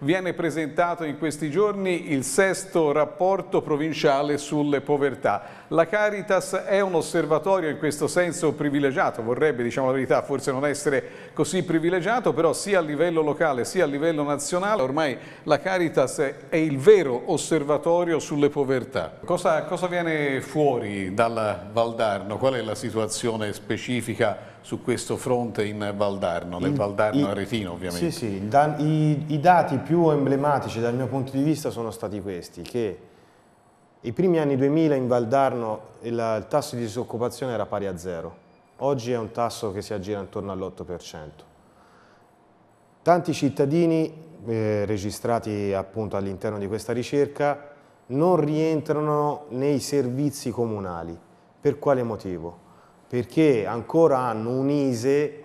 viene presentato in questi giorni il sesto rapporto provinciale sulle povertà. La Caritas è un osservatorio in questo senso privilegiato, vorrebbe diciamo la verità forse non essere così privilegiato, però sia a livello locale sia a livello nazionale ormai la Caritas è il vero osservatorio sulle povertà. Cosa, cosa viene fuori dalla Valdarno? Qual è la situazione specifica su questo fronte in Valdarno, nel mm, Valdarno Aretino ovviamente? Sì, sì, i, i dati più più emblematici dal mio punto di vista sono stati questi, che i primi anni 2000 in Valdarno il, il tasso di disoccupazione era pari a zero, oggi è un tasso che si aggira intorno all'8%. Tanti cittadini eh, registrati all'interno di questa ricerca non rientrano nei servizi comunali. Per quale motivo? Perché ancora hanno un ISE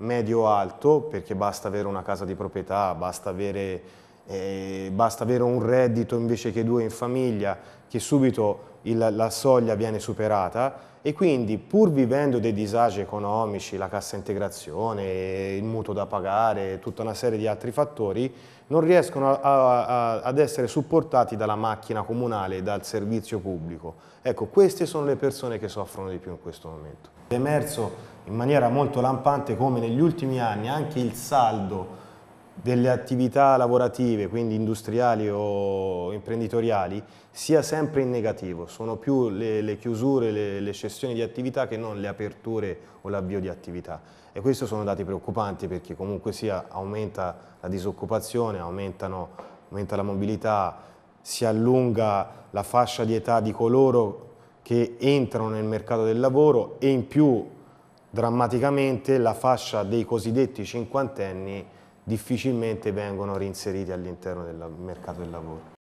medio-alto, perché basta avere una casa di proprietà, basta avere, eh, basta avere un reddito invece che due in famiglia, che subito il, la soglia viene superata e quindi pur vivendo dei disagi economici, la cassa integrazione, il mutuo da pagare, tutta una serie di altri fattori, non riescono a, a, ad essere supportati dalla macchina comunale, dal servizio pubblico. Ecco, queste sono le persone che soffrono di più in questo momento. È emerso in maniera molto lampante come negli ultimi anni anche il saldo delle attività lavorative, quindi industriali o imprenditoriali, sia sempre in negativo. Sono più le, le chiusure, le, le, cessioni di attività che non le aperture o l'avvio di attività. E questi sono dati preoccupanti perché comunque sia aumenta la disoccupazione, aumenta la mobilità, si allunga la fascia di età di coloro che entrano nel mercato del lavoro e in più drammaticamente la fascia dei cosiddetti cinquantenni difficilmente vengono reinseriti all'interno del mercato del lavoro.